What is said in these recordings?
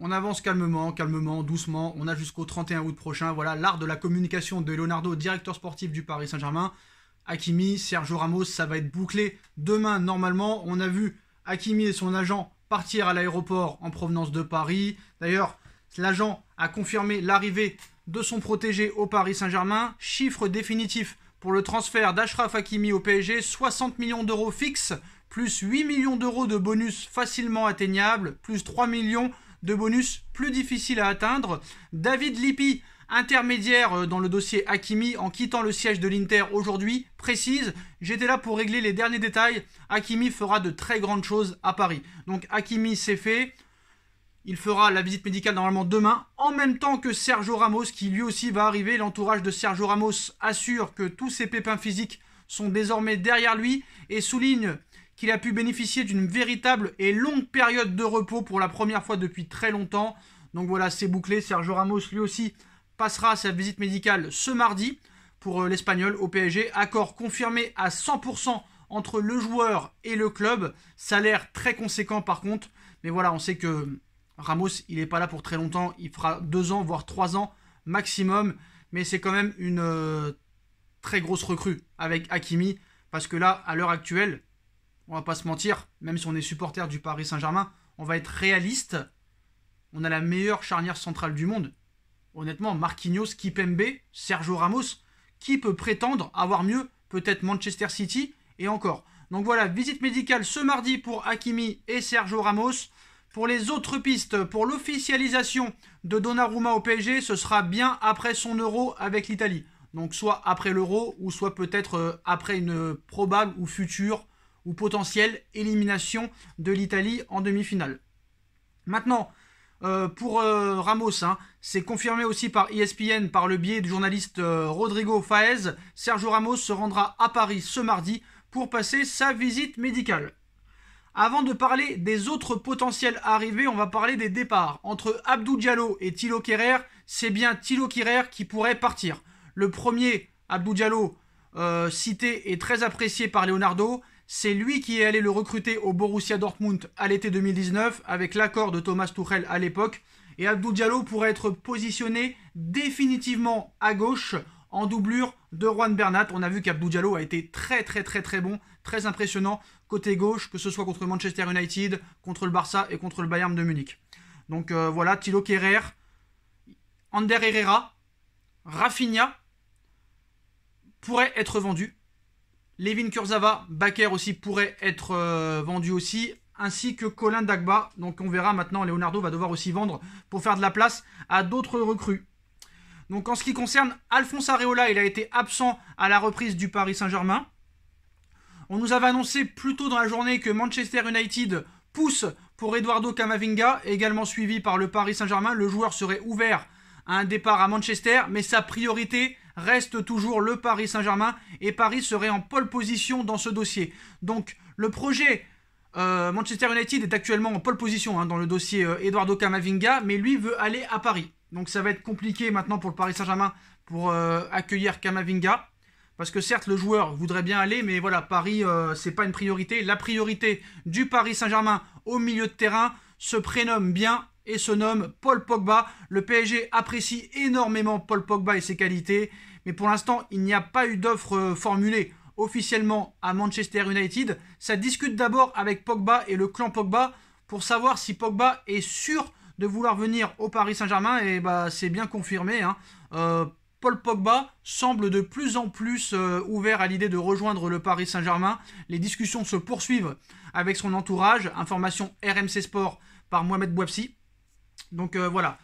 On avance calmement, calmement, doucement. On a jusqu'au 31 août prochain. Voilà l'art de la communication de Leonardo, directeur sportif du Paris Saint-Germain. Akimi, Sergio Ramos, ça va être bouclé demain normalement. On a vu Hakimi et son agent partir à l'aéroport en provenance de Paris. D'ailleurs, l'agent a confirmé l'arrivée de son protégé au Paris Saint-Germain. Chiffre définitif pour le transfert d'Ashraf Hakimi au PSG, 60 millions d'euros fixes, plus 8 millions d'euros de bonus facilement atteignables, plus 3 millions de bonus plus difficile à atteindre. David Lippi, intermédiaire euh, dans le dossier Akimi en quittant le siège de l'Inter aujourd'hui, précise J'étais là pour régler les derniers détails. Akimi fera de très grandes choses à Paris. Donc Akimi, c'est fait. Il fera la visite médicale normalement demain, en même temps que Sergio Ramos, qui lui aussi va arriver. L'entourage de Sergio Ramos assure que tous ses pépins physiques sont désormais derrière lui et souligne qu'il a pu bénéficier d'une véritable et longue période de repos pour la première fois depuis très longtemps. Donc voilà, c'est bouclé. Sergio Ramos, lui aussi, passera sa visite médicale ce mardi pour euh, l'Espagnol au PSG. Accord confirmé à 100% entre le joueur et le club. Salaire très conséquent par contre. Mais voilà, on sait que Ramos, il n'est pas là pour très longtemps. Il fera deux ans, voire trois ans maximum. Mais c'est quand même une euh, très grosse recrue avec Hakimi. Parce que là, à l'heure actuelle, on va pas se mentir, même si on est supporter du Paris Saint-Germain, on va être réaliste. On a la meilleure charnière centrale du monde. Honnêtement, Marquinhos, Kipembe, Sergio Ramos, qui peut prétendre avoir mieux Peut-être Manchester City et encore. Donc voilà, visite médicale ce mardi pour Hakimi et Sergio Ramos. Pour les autres pistes, pour l'officialisation de Donnarumma au PSG, ce sera bien après son euro avec l'Italie. Donc soit après l'euro ou soit peut-être euh, après une euh, probable ou future ou potentielle élimination de l'Italie en demi-finale. Maintenant, euh, pour euh, Ramos, hein, c'est confirmé aussi par ESPN par le biais du journaliste euh, Rodrigo Faez. Sergio Ramos se rendra à Paris ce mardi pour passer sa visite médicale. Avant de parler des autres potentiels arrivés, on va parler des départs. Entre Abdou Diallo et Tilo Kerrer, c'est bien Thilo Kerrer qui pourrait partir. Le premier, Abdou Diallo, cité et très apprécié par Leonardo, c'est lui qui est allé le recruter au Borussia Dortmund à l'été 2019 avec l'accord de Thomas Tuchel à l'époque. Et Abdou Diallo pourrait être positionné définitivement à gauche en doublure de Juan Bernat. On a vu qu'Abdou Diallo a été très très très très bon, très impressionnant côté gauche, que ce soit contre Manchester United, contre le Barça et contre le Bayern de Munich. Donc euh, voilà, Thilo Kerrer, Ander Herrera, Rafinha pourraient être vendus Levin Kurzawa, Baker aussi pourrait être euh, vendu aussi, ainsi que Colin Dagba. Donc on verra maintenant, Leonardo va devoir aussi vendre pour faire de la place à d'autres recrues. Donc en ce qui concerne Alphonse Areola, il a été absent à la reprise du Paris Saint-Germain. On nous avait annoncé plus tôt dans la journée que Manchester United pousse pour Eduardo Camavinga, également suivi par le Paris Saint-Germain. Le joueur serait ouvert à un départ à Manchester, mais sa priorité reste toujours le Paris Saint-Germain et Paris serait en pole position dans ce dossier. Donc le projet euh, Manchester United est actuellement en pole position hein, dans le dossier euh, Eduardo Camavinga, mais lui veut aller à Paris. Donc ça va être compliqué maintenant pour le Paris Saint-Germain pour euh, accueillir Camavinga. Parce que certes, le joueur voudrait bien aller, mais voilà, Paris, c'est pas une priorité. La priorité du Paris Saint-Germain au milieu de terrain se prénomme bien et se nomme Paul Pogba. Le PSG apprécie énormément Paul Pogba et ses qualités. Mais pour l'instant, il n'y a pas eu d'offre euh, formulée officiellement à Manchester United. Ça discute d'abord avec Pogba et le clan Pogba pour savoir si Pogba est sûr de vouloir venir au Paris Saint-Germain. Et bah, c'est bien confirmé. Hein. Euh, Paul Pogba semble de plus en plus euh, ouvert à l'idée de rejoindre le Paris Saint-Germain. Les discussions se poursuivent avec son entourage. Information RMC Sport par Mohamed Bouabsi. Donc voilà,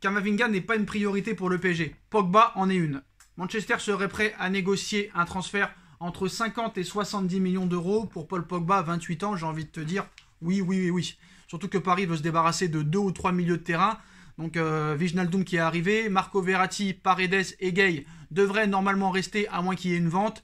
Kamavinga n'est pas une priorité pour le PSG. Pogba en est une. Manchester serait prêt à négocier un transfert entre 50 et 70 millions d'euros pour Paul Pogba, 28 ans, j'ai envie de te dire oui, oui, oui, oui. Surtout que Paris veut se débarrasser de deux ou trois milieux de terrain. Donc euh, qui est arrivé, Marco Verratti, Paredes et Gay devraient normalement rester à moins qu'il y ait une vente.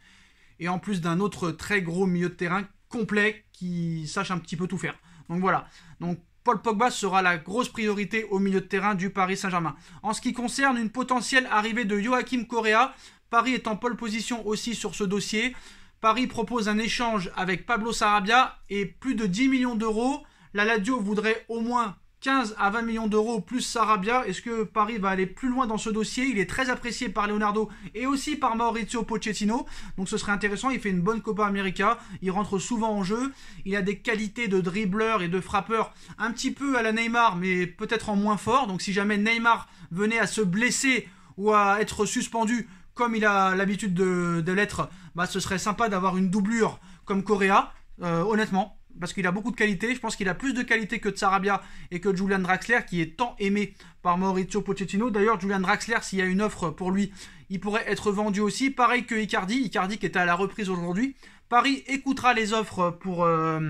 Et en plus d'un autre très gros milieu de terrain complet qui sache un petit peu tout faire. Donc voilà. Donc Paul Pogba sera la grosse priorité au milieu de terrain du Paris Saint-Germain. En ce qui concerne une potentielle arrivée de Joachim Correa, Paris est en pole position aussi sur ce dossier. Paris propose un échange avec Pablo Sarabia et plus de 10 millions d'euros. La Ladio voudrait au moins 15 à 20 millions d'euros plus Sarabia. Est-ce que Paris va aller plus loin dans ce dossier Il est très apprécié par Leonardo et aussi par Maurizio Pochettino. Donc ce serait intéressant. Il fait une bonne Copa América. Il rentre souvent en jeu. Il a des qualités de dribbleur et de frappeur un petit peu à la Neymar, mais peut-être en moins fort. Donc si jamais Neymar venait à se blesser ou à être suspendu, comme il a l'habitude de, l'être, bah, ce serait sympa d'avoir une doublure comme Correa. Euh, honnêtement, parce qu'il a beaucoup de qualité. Je pense qu'il a plus de qualité que Tsarabia et que Julian Draxler, qui est tant aimé par Maurizio Pochettino. D'ailleurs, Julian Draxler, s'il y a une offre pour lui, il pourrait être vendu aussi. Pareil que Icardi, Icardi qui était à la reprise aujourd'hui. Paris écoutera les offres pour euh,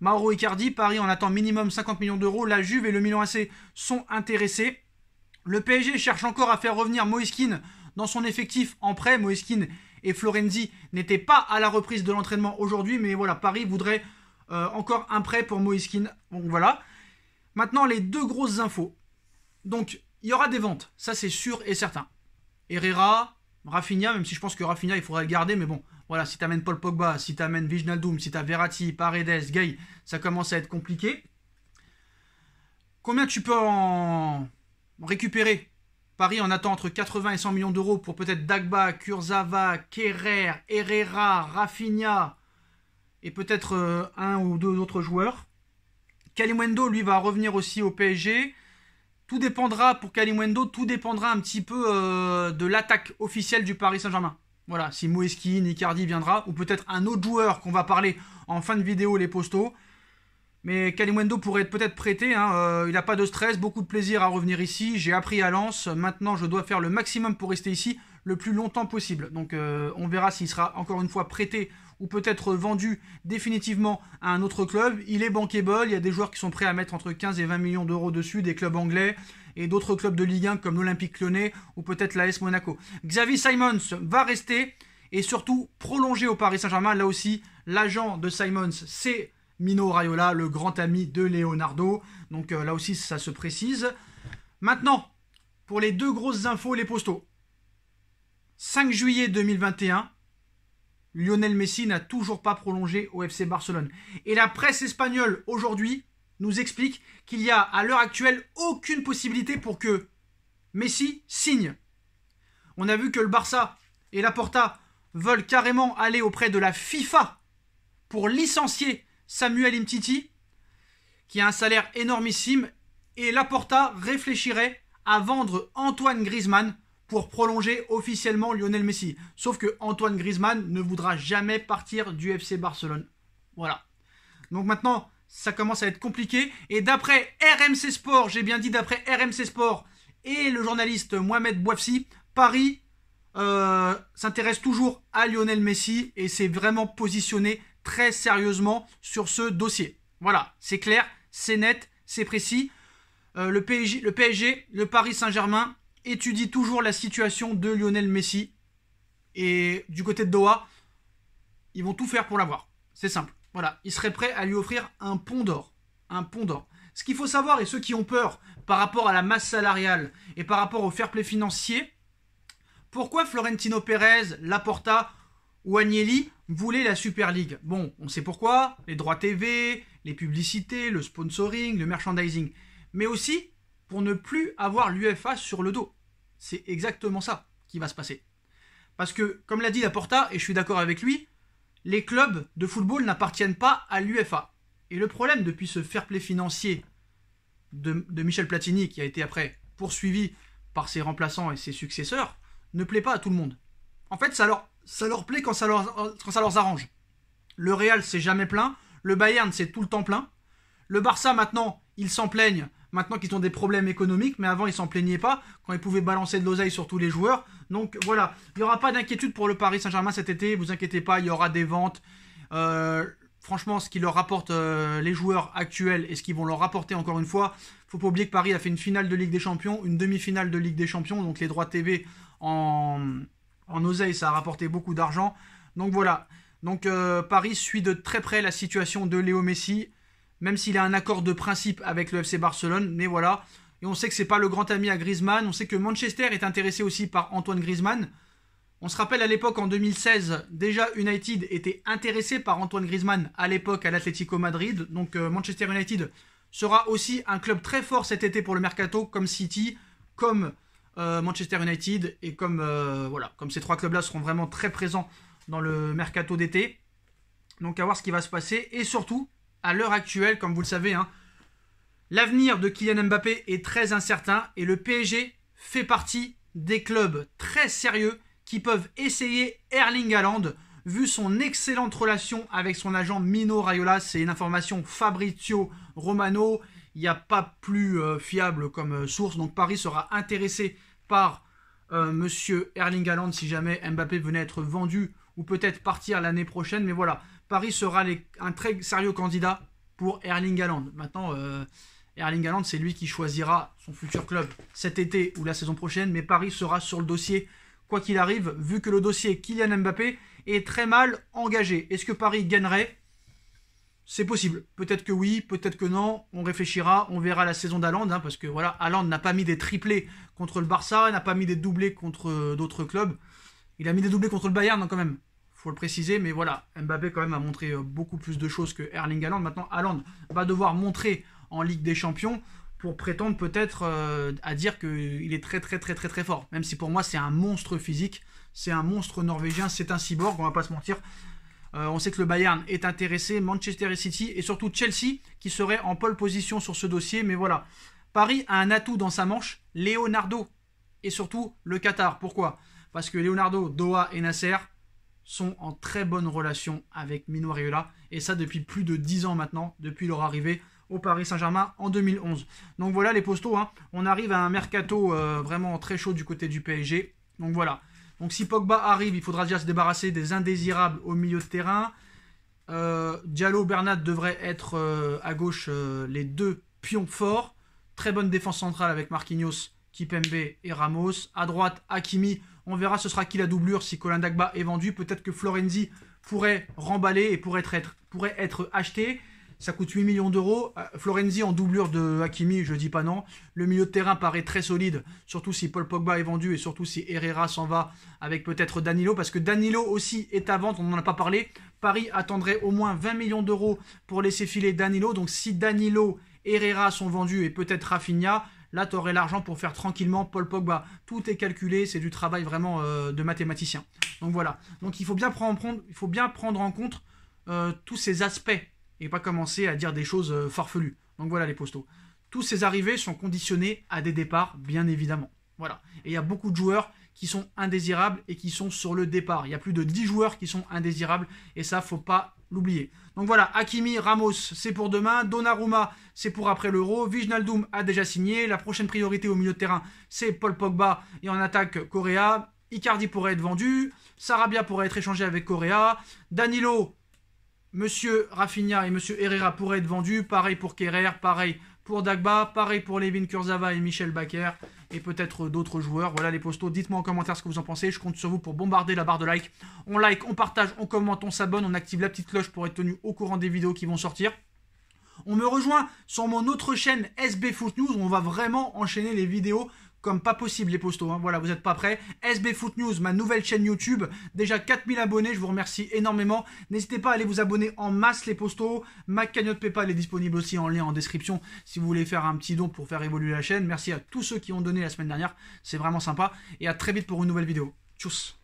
Mauro Icardi. Paris en attend minimum 50 millions d'euros. La Juve et le Milan AC sont intéressés. Le PSG cherche encore à faire revenir Moïskine dans son effectif en prêt. Moïskine et Florenzi n'étaient pas à la reprise de l'entraînement aujourd'hui, mais voilà, Paris voudrait euh, encore un prêt pour Moïskine. Bon voilà. Maintenant, les deux grosses infos. Donc, il y aura des ventes. Ça, c'est sûr et certain. Herrera, Rafinha, même si je pense que Rafinha, il faudrait le garder, mais bon. Voilà, si t'amènes Paul Pogba, si t'amènes Doom si t'as Verratti, Paredes, Gay, ça commence à être compliqué. Combien tu peux en récupérer Paris en attend entre 80 et 100 millions d'euros pour peut-être Dagba, Kurzawa, Kerrer, Herrera, Rafinha, et peut-être euh, un ou deux autres joueurs. Kalimwendo, lui, va revenir aussi au PSG. Tout dépendra, pour Kalimwendo, tout dépendra un petit peu euh, de l'attaque officielle du Paris Saint-Germain. Voilà, si Moeski, Nicardi viendra, ou peut-être un autre joueur qu'on va parler en fin de vidéo, les postaux. Mais Kalimwendo pourrait être peut-être prêté, hein, euh, il n'a pas de stress, beaucoup de plaisir à revenir ici, j'ai appris à Lens, maintenant je dois faire le maximum pour rester ici le plus longtemps possible. Donc on verra s'il sera encore une fois prêté ou peut-être vendu définitivement à un autre club. Il est bankable, il y a des joueurs qui sont prêts à mettre entre 15 et 20 millions d'euros dessus, des clubs anglais et d'autres clubs de Ligue 1 comme l'Olympique Lyonnais ou peut-être l'AS Monaco. Xavi Simons va rester et surtout prolonger au Paris Saint-Germain. Là aussi, l'agent de Simons, c'est Mino Raiola, le grand ami de Leonardo. Donc euh, là aussi, ça se précise. Maintenant, pour les deux grosses infos, les postaux. 5 juillet 2021, Lionel Messi n'a toujours pas prolongé au FC Barcelone. Et la presse espagnole aujourd'hui nous explique qu'il n'y a à l'heure actuelle aucune possibilité pour que Messi signe. On a vu que le Barça et la Porta veulent carrément aller auprès de la FIFA pour licencier Samuel Imtiti, qui a un salaire énormissime, et Laporta réfléchirait à vendre Antoine Griezmann pour prolonger officiellement Lionel Messi. Sauf que Antoine Griezmann ne voudra jamais partir du FC Barcelone. Voilà. Donc maintenant, ça commence à être compliqué. Et d'après RMC Sport, j'ai bien dit d'après RMC Sport et le journaliste Mohamed Bouafsi, Paris euh, s'intéresse toujours à Lionel Messi et s'est vraiment positionné très sérieusement sur ce dossier. Voilà, c'est clair, c'est net, c'est précis. Euh, le, PSG, le PSG, le Paris Saint-Germain étudie toujours la situation de Lionel Messi. Et du côté de Doha, ils vont tout faire pour l'avoir. C'est simple. Voilà, ils seraient prêts à lui offrir un pont d'or. Un pont d'or. Ce qu'il faut savoir, et ceux qui ont peur par rapport à la masse salariale et par rapport au fair play financier, pourquoi Florentino Pérez, Laporta ou Agnelli voulaient la Super League Bon, on sait pourquoi, les droits TV, les publicités, le sponsoring, le merchandising, mais aussi pour ne plus avoir l'UFA sur le dos. C'est exactement ça qui va se passer. Parce que, comme l'a dit Laporta, et je suis d'accord avec lui, les clubs de football n'appartiennent pas à l'UFA. Et le problème depuis ce fair play financier de, Michel Platini, qui a été après poursuivi par ses remplaçants et ses successeurs, ne plaît pas à tout le monde. En fait, ça leur, plaît quand ça leur, quand ça leur arrange. Le Real, c'est jamais plein. Le Bayern, c'est tout le temps plein. Le Barça, maintenant, ils s'en plaignent maintenant qu'ils ont des problèmes économiques, mais avant ils s'en plaignaient pas quand ils pouvaient balancer de l'oseille sur tous les joueurs. Donc voilà, il n'y aura pas d'inquiétude pour le Paris Saint-Germain cet été, vous inquiétez pas, il y aura des ventes. Euh, franchement, ce qui leur rapporte euh, les joueurs actuels et ce qu'ils vont leur rapporter encore une fois, faut pas oublier que Paris a fait une finale de Ligue des Champions, une demi-finale de Ligue des Champions, donc les droits TV en, en oseille, ça a rapporté beaucoup d'argent. Donc voilà. Donc euh, Paris suit de très près la situation de Léo Messi même s'il a un accord de principe avec le FC Barcelone, mais voilà. Et on sait que c'est pas le grand ami à Griezmann. On sait que Manchester est intéressé aussi par Antoine Griezmann. On se rappelle à l'époque en 2016, déjà United était intéressé par Antoine Griezmann à l'époque à l'Atlético Madrid. Donc euh, Manchester United sera aussi un club très fort cet été pour le mercato, comme City, comme euh, Manchester United et comme euh, voilà, comme ces trois clubs-là seront vraiment très présents dans le mercato d'été. Donc à voir ce qui va se passer et surtout à l'heure actuelle, comme vous le savez, hein. l'avenir de Kylian Mbappé est très incertain et le PSG fait partie des clubs très sérieux qui peuvent essayer Erling Haaland. Vu son excellente relation avec son agent Mino Raiola, c'est une information Fabrizio Romano. Il n'y a pas plus euh, fiable comme euh, source. Donc Paris sera intéressé par euh, Monsieur Erling Haaland si jamais Mbappé venait être vendu ou peut-être partir l'année prochaine. Mais voilà, Paris sera un très sérieux candidat pour Erling Haaland. Maintenant, euh, Erling Haaland, c'est lui qui choisira son futur club cet été ou la saison prochaine, mais Paris sera sur le dossier quoi qu'il arrive, vu que le dossier Kylian Mbappé est très mal engagé. Est-ce que Paris gagnerait C'est possible. Peut-être que oui, peut-être que non. On réfléchira, on verra la saison d'Haaland, hein, parce que voilà, Haaland n'a pas mis des triplés contre le Barça, n'a pas mis des doublés contre euh, d'autres clubs. Il a mis des doublés contre le Bayern hein, quand même faut le préciser, mais voilà, Mbappé quand même a montré euh, beaucoup plus de choses que Erling Haaland. Maintenant, Haaland va devoir montrer en Ligue des Champions pour prétendre peut-être euh, à dire qu'il est très très très très très fort. Même si pour moi c'est un monstre physique, c'est un monstre norvégien, c'est un cyborg, on va pas se mentir. Euh, on sait que le Bayern est intéressé, Manchester City et surtout Chelsea qui serait en pole position sur ce dossier. Mais voilà, Paris a un atout dans sa manche, Leonardo et surtout le Qatar. Pourquoi Parce que Leonardo, Doha et Nasser, sont en très bonne relation avec Mino et ça depuis plus de 10 ans maintenant, depuis leur arrivée au Paris Saint-Germain en 2011. Donc voilà les postaux, hein. on arrive à un mercato euh, vraiment très chaud du côté du PSG. Donc voilà. Donc si Pogba arrive, il faudra déjà se débarrasser des indésirables au milieu de terrain. Euh, Diallo, Bernat devrait être euh, à gauche les deux pions forts. Très bonne défense centrale avec Marquinhos, Kipembe et Ramos. À droite, Hakimi on verra ce sera qui la doublure si Colin Dagba est vendu. Peut-être que Florenzi pourrait remballer et pourrait être, pourrait être acheté. Ça coûte 8 millions d'euros. Euh, Florenzi en doublure de Hakimi, je dis pas non. Le milieu de terrain paraît très solide, surtout si Paul Pogba est vendu et surtout si Herrera s'en va avec peut-être Danilo, parce que Danilo aussi est à vente, on n'en a pas parlé. Paris attendrait au moins 20 millions d'euros pour laisser filer Danilo. Donc si Danilo, Herrera sont vendus et peut-être Rafinha, Là, tu aurais l'argent pour faire tranquillement Paul Pogba. Tout est calculé, c'est du travail vraiment euh, de mathématicien. Donc voilà. Donc il faut bien prendre, il faut bien prendre en compte euh, tous ces aspects et pas commencer à dire des choses euh, farfelues. Donc voilà les postaux. Tous ces arrivées sont conditionnées à des départs, bien évidemment. Voilà. Et il y a beaucoup de joueurs qui sont indésirables et qui sont sur le départ. Il y a plus de 10 joueurs qui sont indésirables et ça, faut pas l'oublier. Donc voilà, Hakimi, Ramos, c'est pour demain. Donnarumma, c'est pour après l'Euro. Vijnaldoum a déjà signé. La prochaine priorité au milieu de terrain, c'est Paul Pogba et en attaque Correa. Icardi pourrait être vendu. Sarabia pourrait être échangé avec Correa. Danilo, M. Rafinha et Monsieur Herrera pourraient être vendus. Pareil pour Kerrer, pareil pour Dagba, pareil pour Levin Kurzava et Michel Baker, et peut-être euh, d'autres joueurs. Voilà les postos, dites-moi en commentaire ce que vous en pensez, je compte sur vous pour bombarder la barre de like. On like, on partage, on commente, on s'abonne, on active la petite cloche pour être tenu au courant des vidéos qui vont sortir. On me rejoint sur mon autre chaîne SB Foot News, où on va vraiment enchaîner les vidéos comme pas possible les postos. Hein. Voilà, vous n'êtes pas prêts. SB Foot News, ma nouvelle chaîne YouTube. Déjà 4000 abonnés, je vous remercie énormément. N'hésitez pas à aller vous abonner en masse les postos. Ma cagnotte PayPal est disponible aussi en lien en description si vous voulez faire un petit don pour faire évoluer la chaîne. Merci à tous ceux qui ont donné la semaine dernière. C'est vraiment sympa. Et à très vite pour une nouvelle vidéo. Tchuss